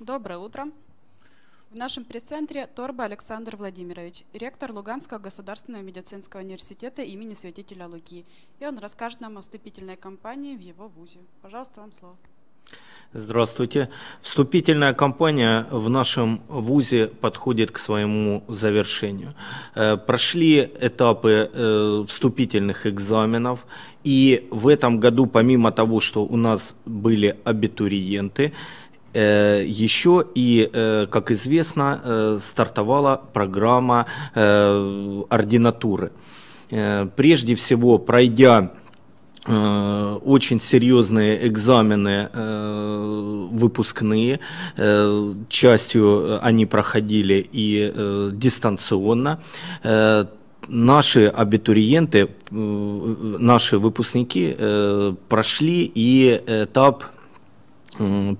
Доброе утро. В нашем пресс-центре Торба Александр Владимирович, ректор Луганского государственного медицинского университета имени Святителя Луки. И он расскажет нам о вступительной кампании в его вузе. Пожалуйста, вам слово. Здравствуйте. Вступительная кампания в нашем ВУЗе подходит к своему завершению. Э, прошли этапы э, вступительных экзаменов, и в этом году, помимо того, что у нас были абитуриенты, Э, Еще и, э, как известно, э, стартовала программа ординатуры. Прежде всего, пройдя очень серьезные экзамены выпускные, частью они проходили и дистанционно наши абитуриенты, наши выпускники прошли и этап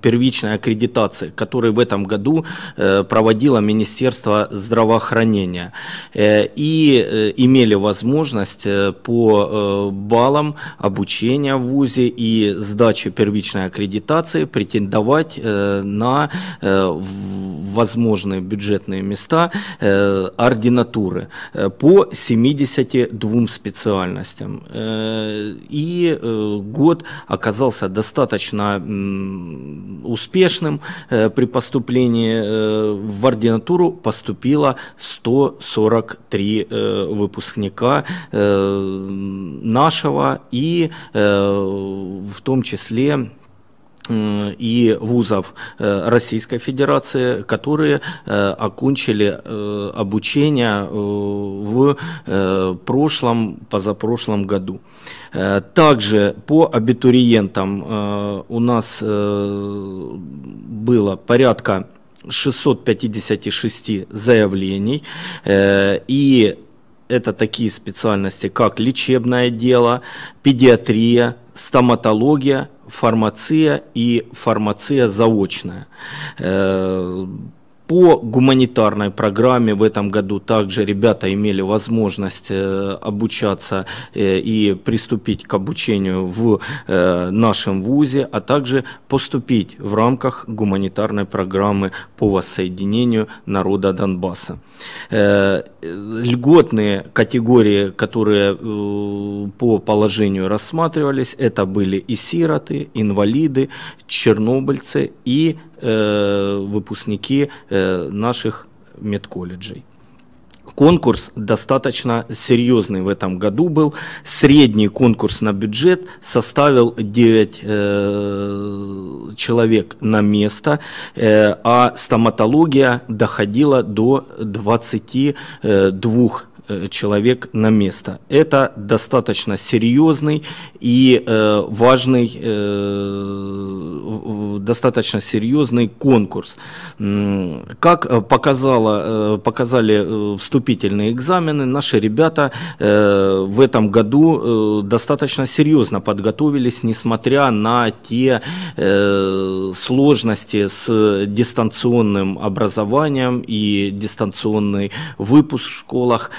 первичной аккредитации, которую в этом году э, проводило Министерство здравоохранения. Э, и э, имели возможность по баллам обучения в ВУЗе и сдачи первичной аккредитации претендовать на возможные бюджетные места э, ординатуры э, по 72 специальностям. Э, и год оказался достаточно успешным. При поступлении в ординатуру поступило 143 выпускника нашего и в том числе Э, и вузов э, Российской Федерации, которые э, окончили обучение в прошлом, позапрошлом году. Также по абитуриентам у нас было порядка 656 заявлений, и это такие специальности, как лечебное дело, педиатрия, стоматология, фармация и фармация заочная. Э, по гуманитарной программе в этом году также ребята имели возможность э, обучаться э, и приступить к обучению в э, нашем ВУЗе, а также поступить в рамках гуманитарной программы по воссоединению народа Донбасса. Льготные категории, которые по положению рассматривались, это были и сироты, инвалиды, чернобыльцы и Э, выпускники э, наших медколледжей. Конкурс достаточно серьезный в этом году был. Средний конкурс на бюджет составил 9 э, человек на место, э, а стоматология доходила до 22 э, человек на место. Это достаточно серьезный и э, важный э, достаточно серьезный конкурс. Как э, показала, э, показали э, вступительные экзамены, наши ребята в этом году достаточно серьезно подготовились, несмотря на те сложности с дистанционным образованием и дистанционный выпуск в школах.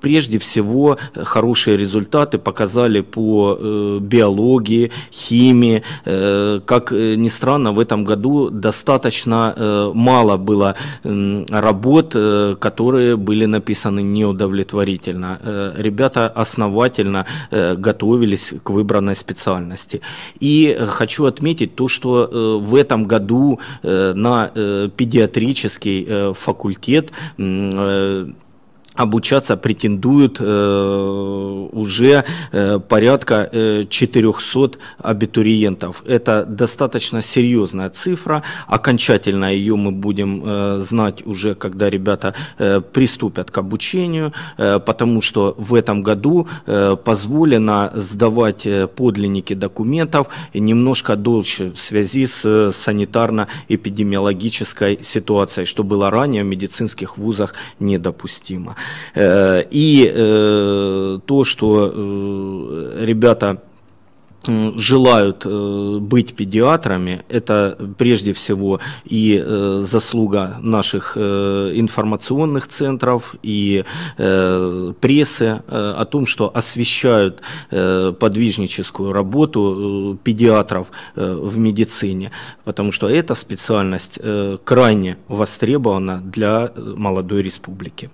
Прежде всего, хорошие результаты показали по биологии, химии, как ни странно, в этом году достаточно э, мало было работ, э, которые были написаны неудовлетворительно. Э, ребята основательно готовились к выбранной специальности. И хочу отметить то, что в этом году на педиатрический факультет обучаться претендуют э, уже э, порядка э, 400 абитуриентов. Это достаточно серьезная цифра. Окончательно ее мы будем э, знать уже, когда ребята приступят к обучению, потому что в этом году позволено сдавать подлинники документов немножко дольше в связи с санитарно-эпидемиологической ситуацией, что было ранее в медицинских вузах недопустимо. Э, и э, то, что э, ребята желают быть педиатрами, это прежде всего и заслуга наших информационных центров и прессы о том, что освещают подвижническую работу педиатров в медицине, потому что эта специальность крайне востребована для молодой республики.